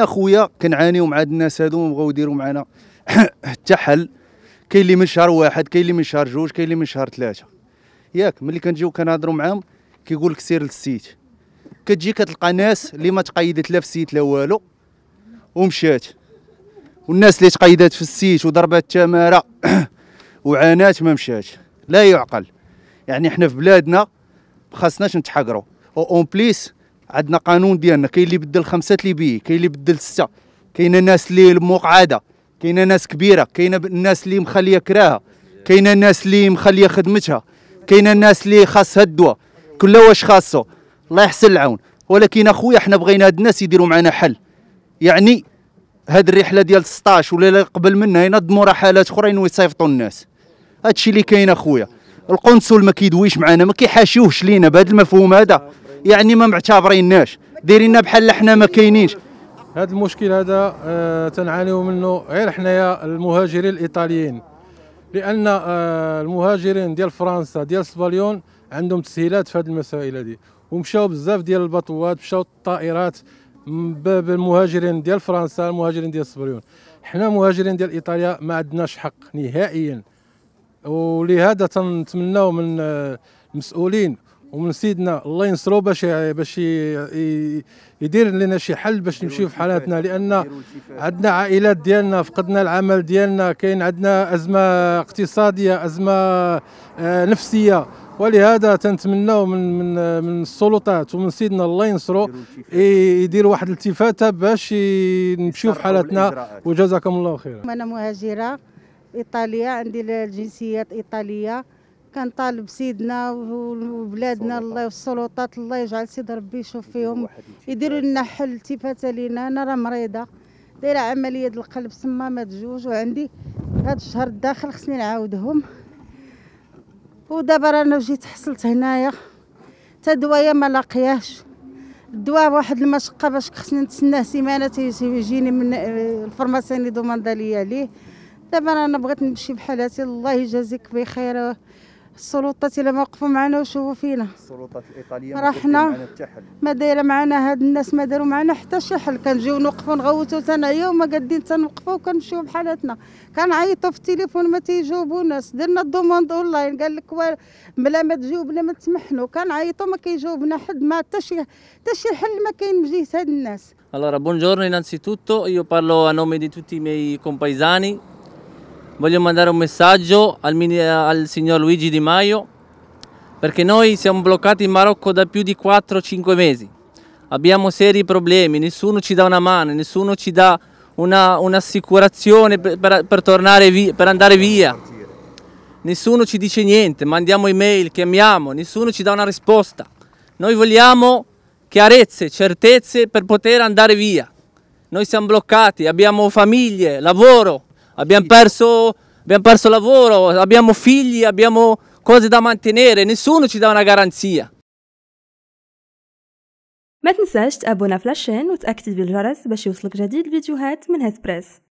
حنا خويا كنعانيو مع هاد الناس هادو وبغاو يديروا معنا حتى حل كاين اللي من شهر واحد كاين اللي من شهر جوج كاين اللي من شهر ثلاثه ياك ملي كنجيو كنهضروا معاهم كيقول لك سير للسيت كتجي كتلقى ناس اللي ما تقيدت لا في السيت لا والو ومشات والناس اللي تقيدات في السيت وضربات التماره وعانات ما مشاتش لا يعقل يعني احنا في بلادنا خاصناش نتحقروا اون بليس عندنا قانون ديالنا كاين اللي بدل خمسه بيه كاين اللي بدل سته كاين ناس اللي المقعده كاين ناس كبيره كاين الناس اللي مخليه كراها كاين الناس اللي مخليه خدمتها كاين الناس اللي خاصها الدواء كل واش خاصه الله يحسن العون ولكن اخويا حنا بغينا هاد الناس يديروا معنا حل يعني هاد الرحله ديال 16 ولا قبل منها ينظموا رحلات اخرين ويصيفطوا الناس هادشي اللي كاين اخويا القنصل ما كيدويش معنا ما كيحاشوهش لينا بهذا المفهوم هذا يعني ما معتبريناش دايرينا بحال حنا ما كاينينش هذا المشكل هذا آه، تنعانيو منه غير حنايا المهاجرين الايطاليين لان آه، المهاجرين ديال فرنسا ديال سباليون عندهم تسهيلات في هذه المسائل هذه ومشاو بزاف ديال البطوات مشاو الطائرات بالمهاجرين ديال فرنسا المهاجرين ديال سباليون حنا مهاجرين ديال ايطاليا ما عندناش حق نهائيا ولهذا تنتمناو من آه، المسؤولين ومن سيدنا الله ينصرو باش باش يدير لنا شي حل باش نمشيو في حالاتنا لان عندنا عائلات ديالنا فقدنا العمل ديالنا كاين عندنا ازمه اقتصاديه ازمه آه، نفسيه ولهذا تنتمناو من من من السلطات ومن سيدنا الله ينصرو يدير واحد الالتفاته باش نمشيو في حالاتنا وجزاكم الله خيرا انا مهاجره ايطاليه عندي الجنسيات ايطاليه كنطالب سيدنا وبلادنا الله والسلطات الله يجعل سيد ربي يشوف فيهم يديروا لنا حل التفاته لينا انا راه مريضه دايره عمليه القلب صمامات جوج وعندي هاد الشهر الداخل خصني نعاودهم ودابا انا جيت حصلت هنايا تا دوايا ما لاقياش الدواء واحد المشقه باش خصني نتسناه سيمانه تيجيني من آه، الفرماسيني دوماندا ليا ليه دابا انا بغيت نمشي بحالاتي الله يجازيك بخير السلطات الا ما وقفوا معنا وشوفوا فينا السلطات الايطاليه راه حنا ما دايره معنا هاد الناس ما داروا معنا حتى شي حل كنجيو نوقفوا نغوتوا تنعيو وما قادين تنوقفوا وكنمشيو بحالاتنا كنعيطوا في التليفون ما تيجاوبوناش درنا الدوموند اونلاين قال لك بلا ما تجاوبنا ما تسمحنوا كنعيطوا ما كيجاوبنا حد ما حتى شي حتى شي حل ما كاين من جهه هاد الناس Allora, buongiorno innanzitutto, io parlo a nome di tutti i miei compaesani voglio mandare un messaggio al, eh, al signor Luigi Di Maio perché noi siamo bloccati in Marocco da più di 4-5 mesi. Abbiamo seri problemi, nessuno ci dà una mano, nessuno ci dà un'assicurazione per, per, tornare via, per andare via. Nessuno ci dice niente, mandiamo email, chiamiamo, nessuno ci dà una risposta. Noi vogliamo chiarezze, certezze per poter andare via. Noi siamo bloccati, abbiamo famiglie, lavoro, abbiamo perso, abbiamo perso lavoro, abbiamo figli, abbiamo cose da mantenere, nessuno ci dà una garanzia. ما تنساش تابونا في لاشين وتأكد بالجرس باش يوصلك جديد الفيديوهات من هاد بريس